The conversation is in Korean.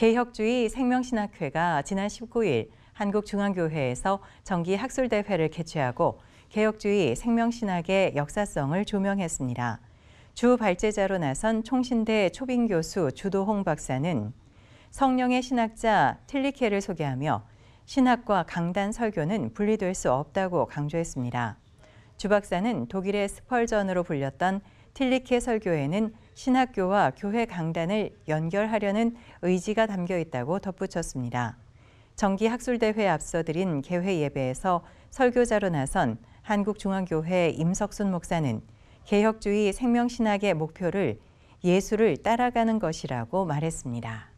개혁주의 생명신학회가 지난 19일 한국중앙교회에서 정기 학술대회를 개최하고 개혁주의 생명신학의 역사성을 조명했습니다. 주 발제자로 나선 총신대 초빙 교수 주도홍 박사는 성령의 신학자 틸리케를 소개하며 신학과 강단 설교는 분리될 수 없다고 강조했습니다. 주 박사는 독일의 스펄전으로 불렸던 틸리케 설교에는 신학교와 교회 강단을 연결하려는 의지가 담겨 있다고 덧붙였습니다. 정기 학술대회 앞서 드린 개회 예배에서 설교자로 나선 한국중앙교회 임석순 목사는 개혁주의 생명신학의 목표를 예수를 따라가는 것이라고 말했습니다.